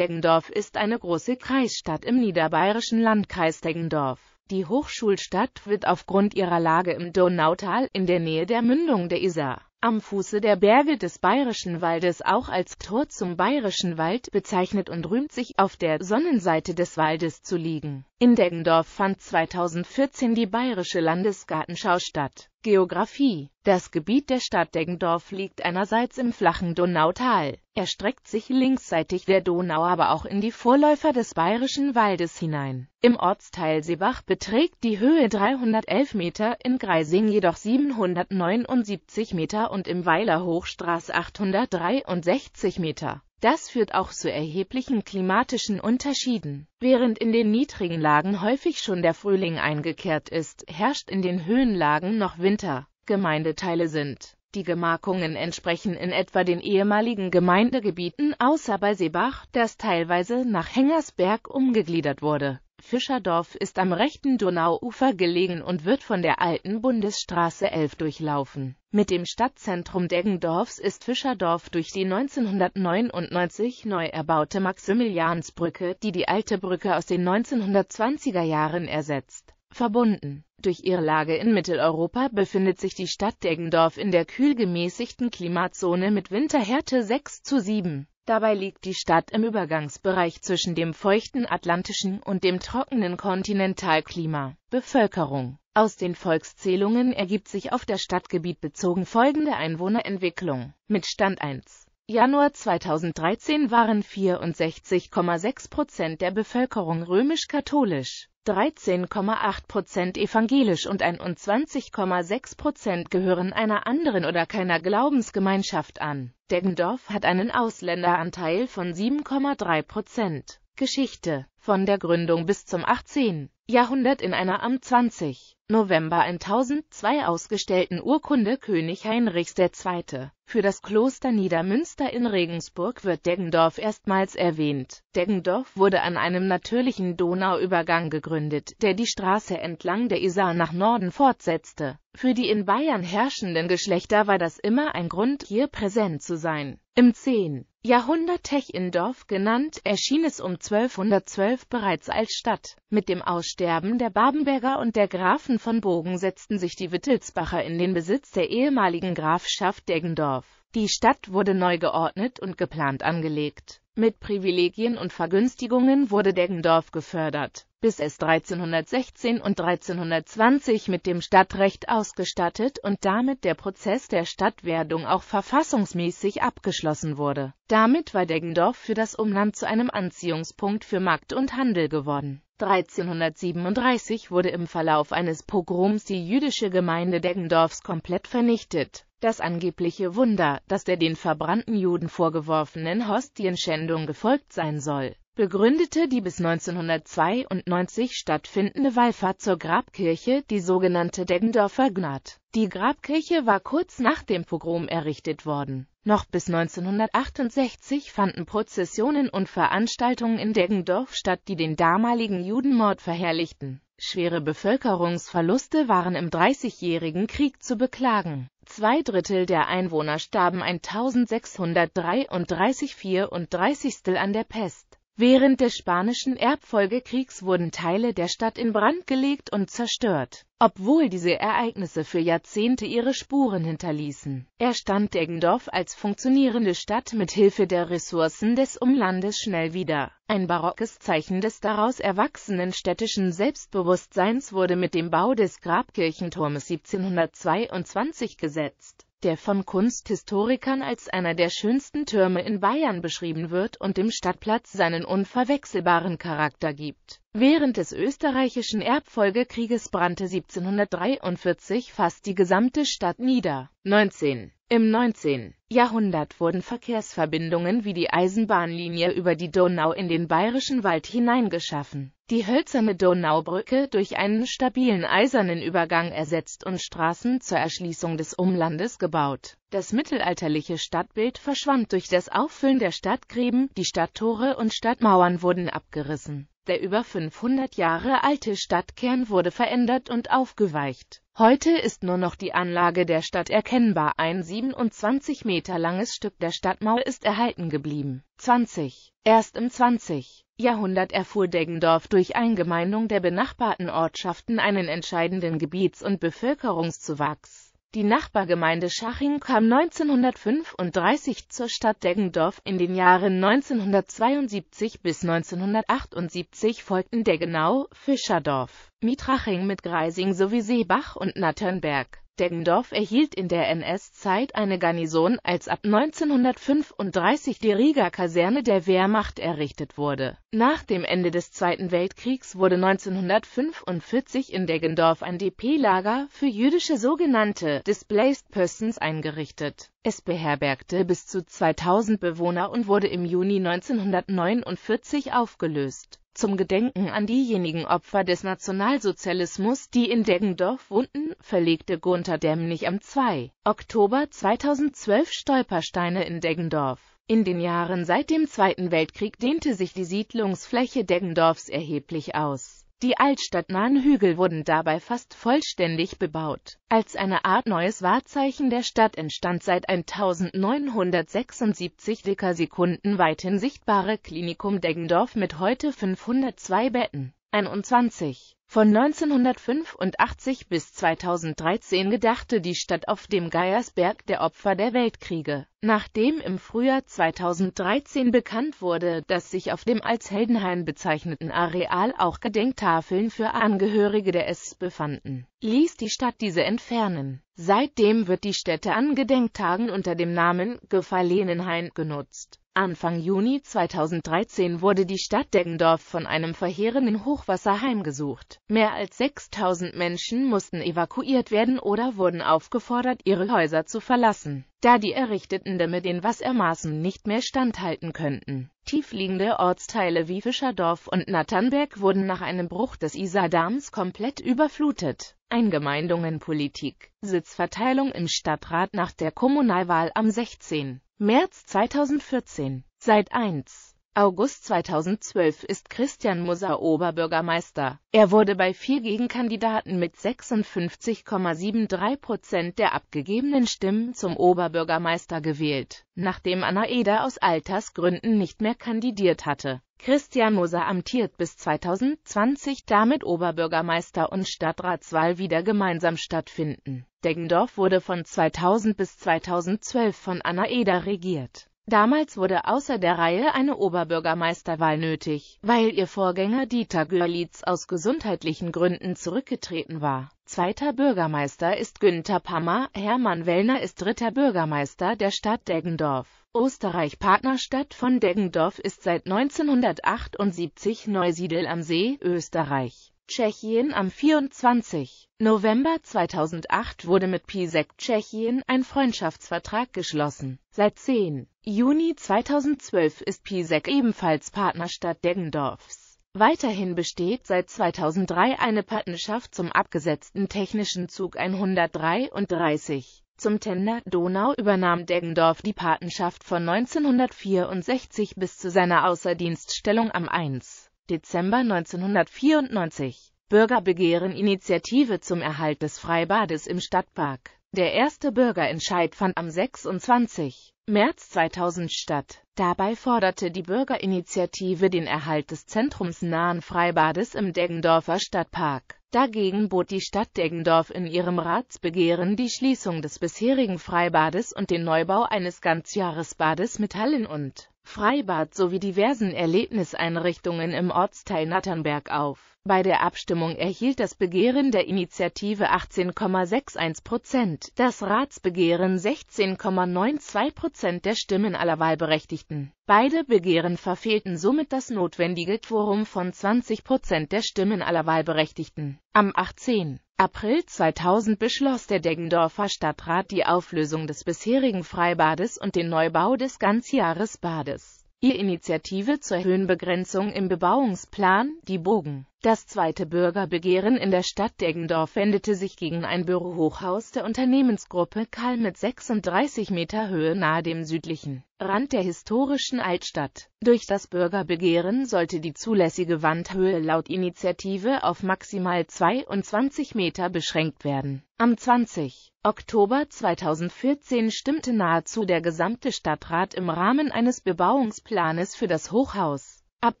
Deggendorf ist eine große Kreisstadt im niederbayerischen Landkreis Deggendorf. Die Hochschulstadt wird aufgrund ihrer Lage im Donautal, in der Nähe der Mündung der Isar, am Fuße der Berge des Bayerischen Waldes auch als Tor zum Bayerischen Wald bezeichnet und rühmt sich, auf der Sonnenseite des Waldes zu liegen. In Deggendorf fand 2014 die Bayerische Landesgartenschau statt. Geografie Das Gebiet der Stadt Deggendorf liegt einerseits im flachen Donautal. erstreckt sich linksseitig der Donau aber auch in die Vorläufer des Bayerischen Waldes hinein. Im Ortsteil Seebach beträgt die Höhe 311 Meter, in Greising jedoch 779 Meter und im Weiler Hochstraße 863 Meter. Das führt auch zu erheblichen klimatischen Unterschieden. Während in den niedrigen Lagen häufig schon der Frühling eingekehrt ist, herrscht in den Höhenlagen noch Winter. Gemeindeteile sind. Die Gemarkungen entsprechen in etwa den ehemaligen Gemeindegebieten außer bei Seebach, das teilweise nach Hengersberg umgegliedert wurde. Fischerdorf ist am rechten Donauufer gelegen und wird von der alten Bundesstraße 11 durchlaufen. Mit dem Stadtzentrum Deggendorfs ist Fischerdorf durch die 1999 neu erbaute Maximiliansbrücke, die die alte Brücke aus den 1920er Jahren ersetzt, verbunden. Durch ihre Lage in Mitteleuropa befindet sich die Stadt Deggendorf in der kühl gemäßigten Klimazone mit Winterhärte 6 zu 7. Dabei liegt die Stadt im Übergangsbereich zwischen dem feuchten atlantischen und dem trockenen Kontinentalklima. Bevölkerung aus den Volkszählungen ergibt sich auf das Stadtgebiet bezogen folgende Einwohnerentwicklung. Mit Stand 1. Januar 2013 waren 64,6 Prozent der Bevölkerung römisch-katholisch. 13,8% evangelisch und 21,6% gehören einer anderen oder keiner Glaubensgemeinschaft an. Deggendorf hat einen Ausländeranteil von 7,3%. Geschichte Von der Gründung bis zum 18. Jahrhundert in einer am 20. November 1002 ausgestellten Urkunde König Heinrichs II. Für das Kloster Niedermünster in Regensburg wird Deggendorf erstmals erwähnt. Deggendorf wurde an einem natürlichen Donauübergang gegründet, der die Straße entlang der Isar nach Norden fortsetzte. Für die in Bayern herrschenden Geschlechter war das immer ein Grund, hier präsent zu sein. Im 10. Jahrhundert Techindorf genannt, erschien es um 1212 bereits als Stadt. Mit dem Aussterben der Babenberger und der Grafen von Bogen setzten sich die Wittelsbacher in den Besitz der ehemaligen Grafschaft Deggendorf. Die Stadt wurde neu geordnet und geplant angelegt. Mit Privilegien und Vergünstigungen wurde Deggendorf gefördert bis es 1316 und 1320 mit dem Stadtrecht ausgestattet und damit der Prozess der Stadtwerdung auch verfassungsmäßig abgeschlossen wurde. Damit war Deggendorf für das Umland zu einem Anziehungspunkt für Markt und Handel geworden. 1337 wurde im Verlauf eines Pogroms die jüdische Gemeinde Deggendorfs komplett vernichtet. Das angebliche Wunder, dass der den verbrannten Juden vorgeworfenen Hostienschändung gefolgt sein soll, begründete die bis 1992 stattfindende Wallfahrt zur Grabkirche, die sogenannte Deggendorfer Gnad. Die Grabkirche war kurz nach dem Pogrom errichtet worden. Noch bis 1968 fanden Prozessionen und Veranstaltungen in Deggendorf statt, die den damaligen Judenmord verherrlichten. Schwere Bevölkerungsverluste waren im Dreißigjährigen Krieg zu beklagen. Zwei Drittel der Einwohner starben 1633 34 an der Pest. Während des Spanischen Erbfolgekriegs wurden Teile der Stadt in Brand gelegt und zerstört, obwohl diese Ereignisse für Jahrzehnte ihre Spuren hinterließen. Erstand Deggendorf als funktionierende Stadt mit Hilfe der Ressourcen des Umlandes schnell wieder. Ein barockes Zeichen des daraus erwachsenen städtischen Selbstbewusstseins wurde mit dem Bau des Grabkirchenturmes 1722 gesetzt der von Kunsthistorikern als einer der schönsten Türme in Bayern beschrieben wird und dem Stadtplatz seinen unverwechselbaren Charakter gibt. Während des Österreichischen Erbfolgekrieges brannte 1743 fast die gesamte Stadt nieder. 19. Im 19. Jahrhundert wurden Verkehrsverbindungen wie die Eisenbahnlinie über die Donau in den Bayerischen Wald hineingeschaffen die hölzerne Donaubrücke durch einen stabilen eisernen Übergang ersetzt und Straßen zur Erschließung des Umlandes gebaut. Das mittelalterliche Stadtbild verschwand durch das Auffüllen der Stadtgräben, die Stadttore und Stadtmauern wurden abgerissen. Der über 500 Jahre alte Stadtkern wurde verändert und aufgeweicht. Heute ist nur noch die Anlage der Stadt erkennbar. Ein 27 Meter langes Stück der Stadtmauer ist erhalten geblieben. 20. Erst im 20. Jahrhundert erfuhr Deggendorf durch Eingemeindung der benachbarten Ortschaften einen entscheidenden Gebiets- und Bevölkerungszuwachs. Die Nachbargemeinde Schaching kam 1935 zur Stadt Deggendorf. In den Jahren 1972 bis 1978 folgten Deggenau, Fischerdorf, Mietraching mit Greising sowie Seebach und Natternberg. Deggendorf erhielt in der NS-Zeit eine Garnison, als ab 1935 die Rieger Kaserne der Wehrmacht errichtet wurde. Nach dem Ende des Zweiten Weltkriegs wurde 1945 in Deggendorf ein DP-Lager für jüdische sogenannte Displaced Persons eingerichtet. Es beherbergte bis zu 2000 Bewohner und wurde im Juni 1949 aufgelöst zum Gedenken an diejenigen Opfer des Nationalsozialismus, die in Deggendorf wohnten, verlegte Gunther Demnig am 2. Oktober 2012 Stolpersteine in Deggendorf. In den Jahren seit dem Zweiten Weltkrieg dehnte sich die Siedlungsfläche Deggendorfs erheblich aus die altstadtnahen Hügel wurden dabei fast vollständig bebaut. Als eine Art neues Wahrzeichen der Stadt entstand seit 1976 dicker Sekunden weithin sichtbare Klinikum Deggendorf mit heute 502 Betten. 21 von 1985 bis 2013 gedachte die Stadt auf dem Geiersberg der Opfer der Weltkriege. Nachdem im Frühjahr 2013 bekannt wurde, dass sich auf dem als Heldenhain bezeichneten Areal auch Gedenktafeln für Angehörige der S befanden, ließ die Stadt diese entfernen. Seitdem wird die Stätte an Gedenktagen unter dem Namen Gefallenenhain genutzt. Anfang Juni 2013 wurde die Stadt Deggendorf von einem verheerenden Hochwasser heimgesucht. Mehr als 6000 Menschen mussten evakuiert werden oder wurden aufgefordert, ihre Häuser zu verlassen, da die errichteten Dämme den Wassermaßen nicht mehr standhalten könnten. Tiefliegende Ortsteile wie Fischerdorf und Natternberg wurden nach einem Bruch des Isardams komplett überflutet Eingemeindungenpolitik, Sitzverteilung im Stadtrat nach der Kommunalwahl am 16. März 2014, seit 1. August 2012 ist Christian Musser Oberbürgermeister. Er wurde bei vier Gegenkandidaten mit 56,73 Prozent der abgegebenen Stimmen zum Oberbürgermeister gewählt, nachdem Anna Eder aus Altersgründen nicht mehr kandidiert hatte. Christian Moser amtiert bis 2020, damit Oberbürgermeister und Stadtratswahl wieder gemeinsam stattfinden. Deggendorf wurde von 2000 bis 2012 von Anna Eder regiert. Damals wurde außer der Reihe eine Oberbürgermeisterwahl nötig, weil ihr Vorgänger Dieter Görlitz aus gesundheitlichen Gründen zurückgetreten war. Zweiter Bürgermeister ist Günther Pammer, Hermann Wellner ist dritter Bürgermeister der Stadt Deggendorf. Österreich Partnerstadt von Deggendorf ist seit 1978 Neusiedel am See, Österreich. Tschechien am 24. November 2008 wurde mit PISEC Tschechien ein Freundschaftsvertrag geschlossen. Seit 10. Juni 2012 ist Pisek ebenfalls Partnerstadt Deggendorfs. Weiterhin besteht seit 2003 eine Patenschaft zum abgesetzten technischen Zug 133. Zum Tender Donau übernahm Deggendorf die Patenschaft von 1964 bis zu seiner Außerdienststellung am 1. Dezember 1994. Bürgerbegehren Initiative zum Erhalt des Freibades im Stadtpark der erste Bürgerentscheid fand am 26. März 2000 statt. Dabei forderte die Bürgerinitiative den Erhalt des zentrumsnahen Freibades im Deggendorfer Stadtpark. Dagegen bot die Stadt Deggendorf in ihrem Ratsbegehren die Schließung des bisherigen Freibades und den Neubau eines Ganzjahresbades mit Hallen und Freibad sowie diversen Erlebniseinrichtungen im Ortsteil Natternberg auf. Bei der Abstimmung erhielt das Begehren der Initiative 18,61 Prozent, das Ratsbegehren 16,92 Prozent der Stimmen aller Wahlberechtigten. Beide Begehren verfehlten somit das notwendige Quorum von 20 Prozent der Stimmen aller Wahlberechtigten. Am 18. April 2000 beschloss der Deggendorfer Stadtrat die Auflösung des bisherigen Freibades und den Neubau des Ganzjahresbades. Ihr Initiative zur Höhenbegrenzung im Bebauungsplan, die Bogen. Das zweite Bürgerbegehren in der Stadt Deggendorf wendete sich gegen ein Bürohochhaus der Unternehmensgruppe Karl mit 36 Meter Höhe nahe dem südlichen Rand der historischen Altstadt. Durch das Bürgerbegehren sollte die zulässige Wandhöhe laut Initiative auf maximal 22 Meter beschränkt werden. Am 20. Oktober 2014 stimmte nahezu der gesamte Stadtrat im Rahmen eines Bebauungsplanes für das Hochhaus Ab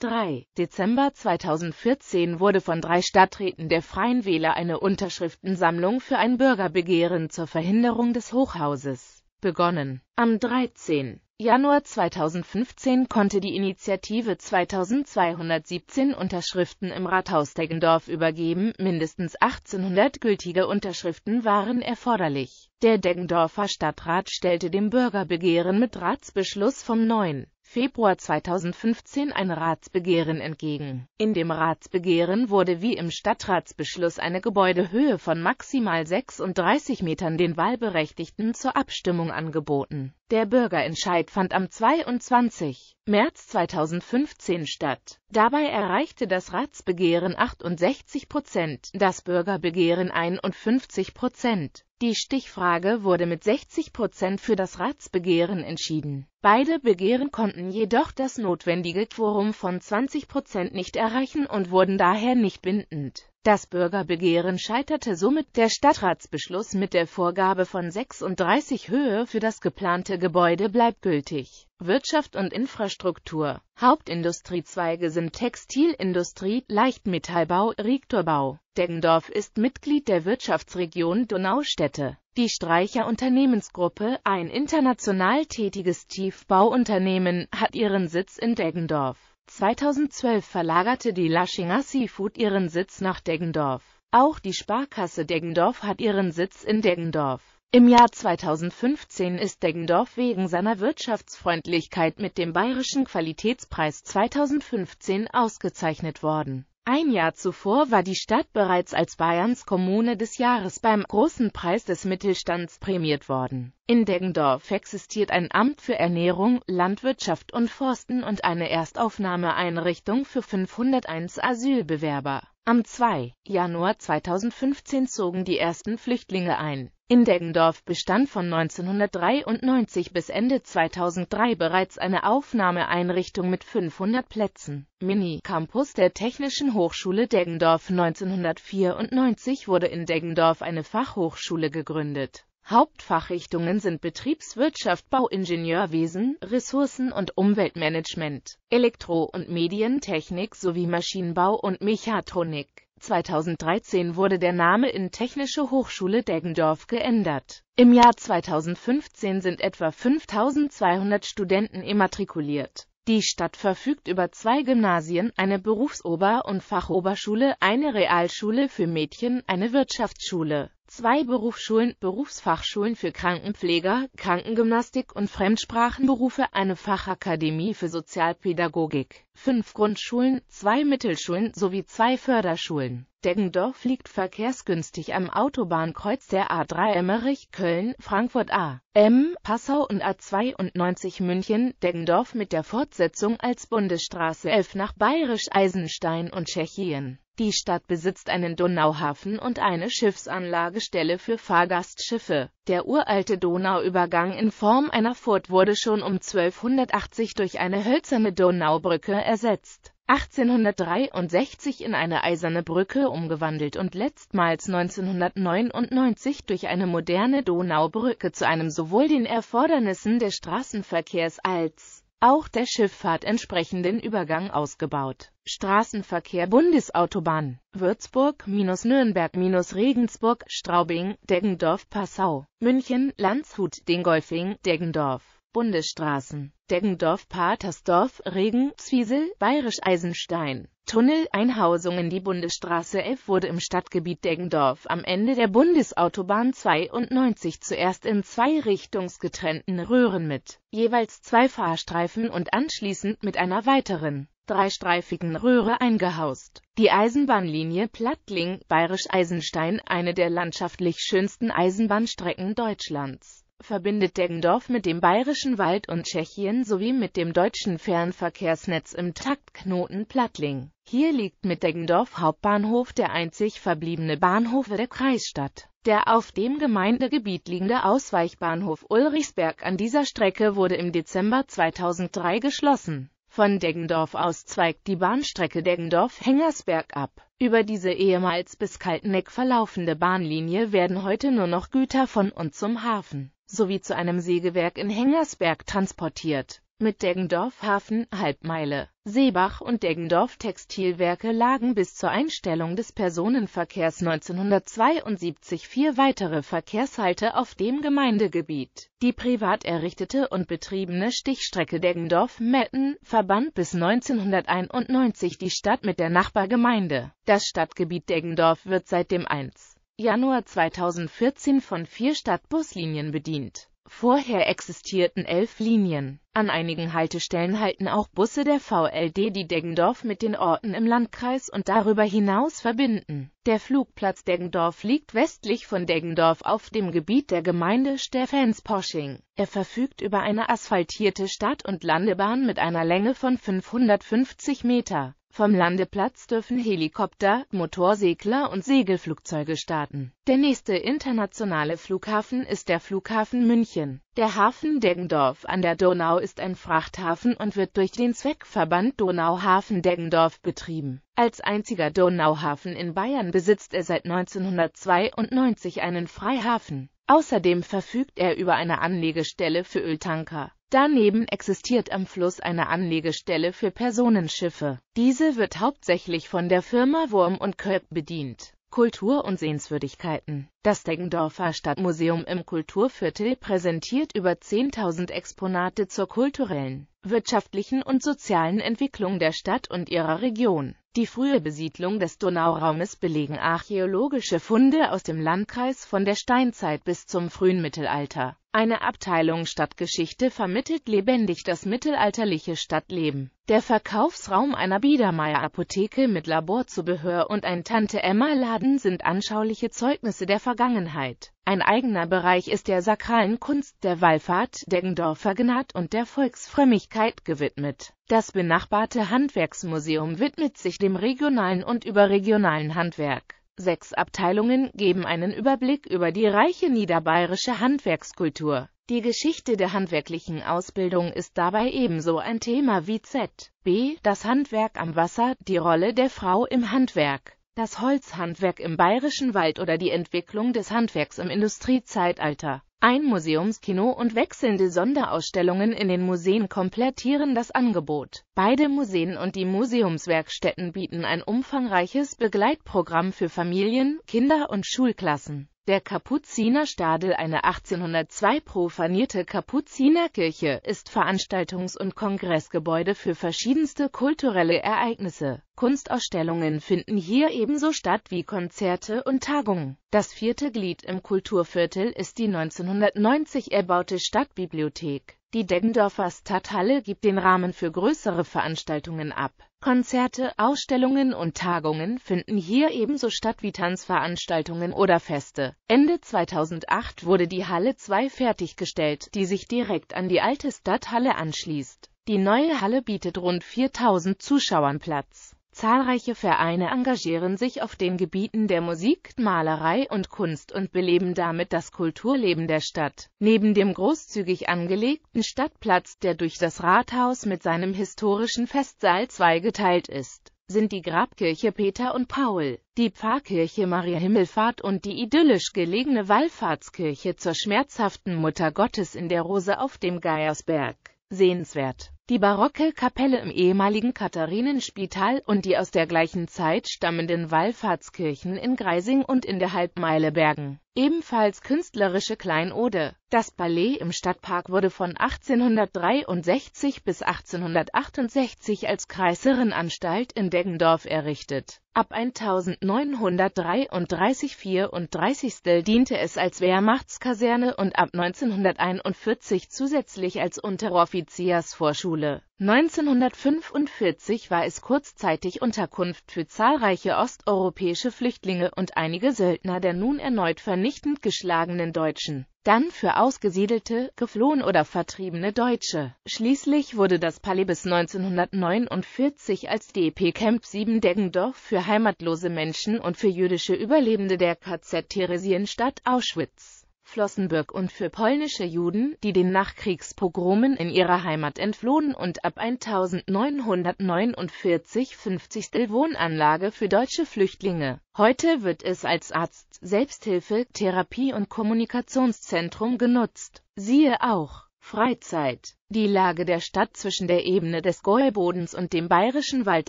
3. Dezember 2014 wurde von drei Stadträten der Freien Wähler eine Unterschriftensammlung für ein Bürgerbegehren zur Verhinderung des Hochhauses begonnen. Am 13. Januar 2015 konnte die Initiative 2217 Unterschriften im Rathaus Deggendorf übergeben, mindestens 1800 gültige Unterschriften waren erforderlich. Der Deggendorfer Stadtrat stellte dem Bürgerbegehren mit Ratsbeschluss vom 9. Februar 2015 ein Ratsbegehren entgegen. In dem Ratsbegehren wurde wie im Stadtratsbeschluss eine Gebäudehöhe von maximal 36 Metern den Wahlberechtigten zur Abstimmung angeboten. Der Bürgerentscheid fand am 22. März 2015 statt. Dabei erreichte das Ratsbegehren 68 Prozent, das Bürgerbegehren 51 Prozent. Die Stichfrage wurde mit 60 Prozent für das Ratsbegehren entschieden. Beide Begehren konnten jedoch das notwendige Quorum von 20 Prozent nicht erreichen und wurden daher nicht bindend. Das Bürgerbegehren scheiterte somit der Stadtratsbeschluss mit der Vorgabe von 36 Höhe für das geplante Gebäude bleibt gültig. Wirtschaft und Infrastruktur Hauptindustriezweige sind Textilindustrie, Leichtmetallbau, Rigtorbau. Deggendorf ist Mitglied der Wirtschaftsregion Donaustädte. Die Streicher Unternehmensgruppe, ein international tätiges Tiefbauunternehmen, hat ihren Sitz in Deggendorf. 2012 verlagerte die Laschinger Seafood ihren Sitz nach Deggendorf. Auch die Sparkasse Deggendorf hat ihren Sitz in Deggendorf. Im Jahr 2015 ist Deggendorf wegen seiner Wirtschaftsfreundlichkeit mit dem Bayerischen Qualitätspreis 2015 ausgezeichnet worden. Ein Jahr zuvor war die Stadt bereits als Bayerns Kommune des Jahres beim Großen Preis des Mittelstands prämiert worden. In Deggendorf existiert ein Amt für Ernährung, Landwirtschaft und Forsten und eine Erstaufnahmeeinrichtung für 501 Asylbewerber. Am 2. Januar 2015 zogen die ersten Flüchtlinge ein in Deggendorf bestand von 1993 bis Ende 2003 bereits eine Aufnahmeeinrichtung mit 500 Plätzen. Mini-Campus der Technischen Hochschule Deggendorf 1994 wurde in Deggendorf eine Fachhochschule gegründet. Hauptfachrichtungen sind Betriebswirtschaft, Bauingenieurwesen, Ressourcen- und Umweltmanagement, Elektro- und Medientechnik sowie Maschinenbau und Mechatronik. 2013 wurde der Name in Technische Hochschule Deggendorf geändert. Im Jahr 2015 sind etwa 5200 Studenten immatrikuliert. Die Stadt verfügt über zwei Gymnasien, eine Berufsober- und Fachoberschule, eine Realschule für Mädchen, eine Wirtschaftsschule zwei Berufsschulen, Berufsfachschulen für Krankenpfleger, Krankengymnastik und Fremdsprachenberufe, eine Fachakademie für Sozialpädagogik, fünf Grundschulen, zwei Mittelschulen sowie zwei Förderschulen Deggendorf liegt verkehrsgünstig am Autobahnkreuz der A3 Emmerich-Köln, Frankfurt A. M, Passau und A92 München, Deggendorf mit der Fortsetzung als Bundesstraße 11 nach Bayerisch Eisenstein und Tschechien. Die Stadt besitzt einen Donauhafen und eine Schiffsanlagestelle für Fahrgastschiffe. Der uralte Donauübergang in Form einer Furt wurde schon um 1280 durch eine hölzerne Donaubrücke ersetzt 1863 in eine eiserne Brücke umgewandelt und letztmals 1999 durch eine moderne Donaubrücke zu einem sowohl den Erfordernissen des Straßenverkehrs als auch der Schifffahrt entsprechenden Übergang ausgebaut. Straßenverkehr Bundesautobahn Würzburg-Nürnberg-Regensburg, Straubing, Deggendorf, Passau, München, Landshut, Dingolfing, Deggendorf Bundesstraßen Deggendorf-Patersdorf, Regen, Zwiesel, Bayerisch-Eisenstein. Tunnel Einhausungen Die Bundesstraße 11 wurde im Stadtgebiet Deggendorf am Ende der Bundesautobahn 92 zuerst in zwei richtungsgetrennten Röhren mit jeweils zwei Fahrstreifen und anschließend mit einer weiteren dreistreifigen Röhre eingehaust. Die Eisenbahnlinie Plattling-Bayerisch-Eisenstein, eine der landschaftlich schönsten Eisenbahnstrecken Deutschlands verbindet Deggendorf mit dem Bayerischen Wald und Tschechien sowie mit dem deutschen Fernverkehrsnetz im Taktknoten Plattling. Hier liegt mit Deggendorf Hauptbahnhof der einzig verbliebene Bahnhof der Kreisstadt. Der auf dem Gemeindegebiet liegende Ausweichbahnhof Ulrichsberg an dieser Strecke wurde im Dezember 2003 geschlossen. Von Deggendorf aus zweigt die Bahnstrecke Deggendorf-Hengersberg ab. Über diese ehemals bis Kalteneck verlaufende Bahnlinie werden heute nur noch Güter von und zum Hafen sowie zu einem Sägewerk in Hengersberg transportiert. Mit Deggendorf Hafen, Halbmeile, Seebach und Deggendorf Textilwerke lagen bis zur Einstellung des Personenverkehrs 1972 vier weitere Verkehrshalte auf dem Gemeindegebiet. Die privat errichtete und betriebene Stichstrecke Deggendorf-Metten verband bis 1991 die Stadt mit der Nachbargemeinde. Das Stadtgebiet Deggendorf wird seitdem eins. Januar 2014 von vier Stadtbuslinien bedient. Vorher existierten elf Linien. An einigen Haltestellen halten auch Busse der VLD, die Deggendorf mit den Orten im Landkreis und darüber hinaus verbinden. Der Flugplatz Deggendorf liegt westlich von Deggendorf auf dem Gebiet der Gemeinde Stephansposching. Er verfügt über eine asphaltierte Stadt- und Landebahn mit einer Länge von 550 Meter. Vom Landeplatz dürfen Helikopter, Motorsegler und Segelflugzeuge starten. Der nächste internationale Flughafen ist der Flughafen München. Der Hafen Deggendorf an der Donau ist ein Frachthafen und wird durch den Zweckverband Donauhafen Deggendorf betrieben. Als einziger Donauhafen in Bayern besitzt er seit 1992 einen Freihafen. Außerdem verfügt er über eine Anlegestelle für Öltanker. Daneben existiert am Fluss eine Anlegestelle für Personenschiffe. Diese wird hauptsächlich von der Firma Wurm und Köpp bedient. Kultur und Sehenswürdigkeiten Das Deggendorfer Stadtmuseum im Kulturviertel präsentiert über 10.000 Exponate zur kulturellen, wirtschaftlichen und sozialen Entwicklung der Stadt und ihrer Region. Die frühe Besiedlung des Donauraumes belegen archäologische Funde aus dem Landkreis von der Steinzeit bis zum frühen Mittelalter. Eine Abteilung Stadtgeschichte vermittelt lebendig das mittelalterliche Stadtleben. Der Verkaufsraum einer Biedermeier-Apotheke mit Laborzubehör und ein Tante-Emma-Laden sind anschauliche Zeugnisse der Vergangenheit. Ein eigener Bereich ist der sakralen Kunst, der Wallfahrt, Deggendorfer Gendorfer Gnad und der Volksfrömmigkeit gewidmet. Das benachbarte Handwerksmuseum widmet sich dem regionalen und überregionalen Handwerk. Sechs Abteilungen geben einen Überblick über die reiche niederbayerische Handwerkskultur. Die Geschichte der handwerklichen Ausbildung ist dabei ebenso ein Thema wie Z. B. Das Handwerk am Wasser, die Rolle der Frau im Handwerk, das Holzhandwerk im bayerischen Wald oder die Entwicklung des Handwerks im Industriezeitalter ein Museumskino und wechselnde Sonderausstellungen in den Museen komplettieren das Angebot. Beide Museen und die Museumswerkstätten bieten ein umfangreiches Begleitprogramm für Familien, Kinder und Schulklassen der Kapuzinerstadel, eine 1802 profanierte Kapuzinerkirche, ist Veranstaltungs- und Kongressgebäude für verschiedenste kulturelle Ereignisse. Kunstausstellungen finden hier ebenso statt wie Konzerte und Tagungen. Das vierte Glied im Kulturviertel ist die 1990 erbaute Stadtbibliothek die Deggendorfer Stadthalle gibt den Rahmen für größere Veranstaltungen ab. Konzerte, Ausstellungen und Tagungen finden hier ebenso statt wie Tanzveranstaltungen oder Feste. Ende 2008 wurde die Halle 2 fertiggestellt, die sich direkt an die alte Stadthalle anschließt. Die neue Halle bietet rund 4000 Zuschauern Platz. Zahlreiche Vereine engagieren sich auf den Gebieten der Musik, Malerei und Kunst und beleben damit das Kulturleben der Stadt. Neben dem großzügig angelegten Stadtplatz, der durch das Rathaus mit seinem historischen Festsaal zweigeteilt ist, sind die Grabkirche Peter und Paul, die Pfarrkirche Maria Himmelfahrt und die idyllisch gelegene Wallfahrtskirche zur schmerzhaften Mutter Gottes in der Rose auf dem Geiersberg sehenswert. Die barocke Kapelle im ehemaligen Katharinenspital und die aus der gleichen Zeit stammenden Wallfahrtskirchen in Greising und in der Halbmeile Bergen. Ebenfalls künstlerische Kleinode. Das Ballet im Stadtpark wurde von 1863 bis 1868 als Kreiserinanstalt in Deggendorf errichtet. Ab 1933 34 diente es als Wehrmachtskaserne und ab 1941 zusätzlich als Unteroffiziersvorschule. Schule. 1945 war es kurzzeitig Unterkunft für zahlreiche osteuropäische Flüchtlinge und einige Söldner der nun erneut vernichtend geschlagenen Deutschen dann für ausgesiedelte, geflohen oder vertriebene Deutsche. Schließlich wurde das Palais bis 1949 als DP Camp 7 Deggendorf für heimatlose Menschen und für jüdische Überlebende der KZ Theresienstadt Auschwitz Flossenbürg und für polnische Juden, die den Nachkriegspogromen in ihrer Heimat entflohen und ab 1949 50. Wohnanlage für deutsche Flüchtlinge. Heute wird es als Arzt-, Selbsthilfe-, Therapie- und Kommunikationszentrum genutzt. Siehe auch Freizeit. Die Lage der Stadt zwischen der Ebene des Gäubodens und dem Bayerischen Wald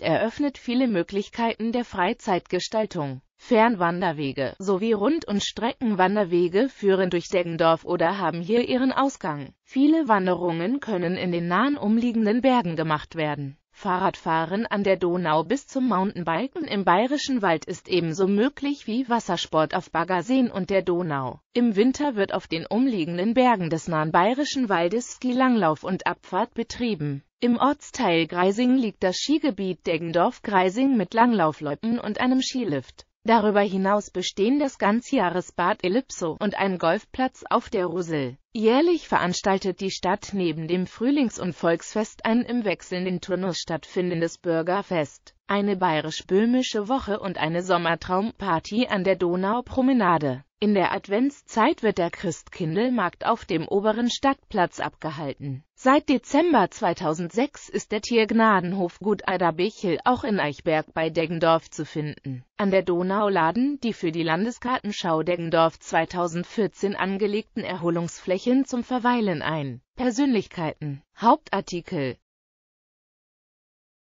eröffnet viele Möglichkeiten der Freizeitgestaltung. Fernwanderwege sowie Rund- und Streckenwanderwege führen durch Deggendorf oder haben hier ihren Ausgang. Viele Wanderungen können in den nahen umliegenden Bergen gemacht werden. Fahrradfahren an der Donau bis zum Mountainbiken im Bayerischen Wald ist ebenso möglich wie Wassersport auf Baggerseen und der Donau. Im Winter wird auf den umliegenden Bergen des nahen Bayerischen Waldes Skilanglauf und Abfahrt betrieben. Im Ortsteil Greising liegt das Skigebiet Deggendorf-Greising mit Langlaufloipen und einem Skilift. Darüber hinaus bestehen das Ganzjahresbad Ellipso und ein Golfplatz auf der Rusel. Jährlich veranstaltet die Stadt neben dem Frühlings- und Volksfest ein im wechselnden Turnus stattfindendes Bürgerfest, eine bayerisch-böhmische Woche und eine Sommertraumparty an der Donaupromenade. In der Adventszeit wird der Christkindelmarkt auf dem oberen Stadtplatz abgehalten. Seit Dezember 2006 ist der Tiergnadenhof Gut Eiderbechel auch in Eichberg bei Deggendorf zu finden. An der Donau laden die für die Landeskartenschau Deggendorf 2014 angelegten Erholungsflächen zum Verweilen ein. Persönlichkeiten Hauptartikel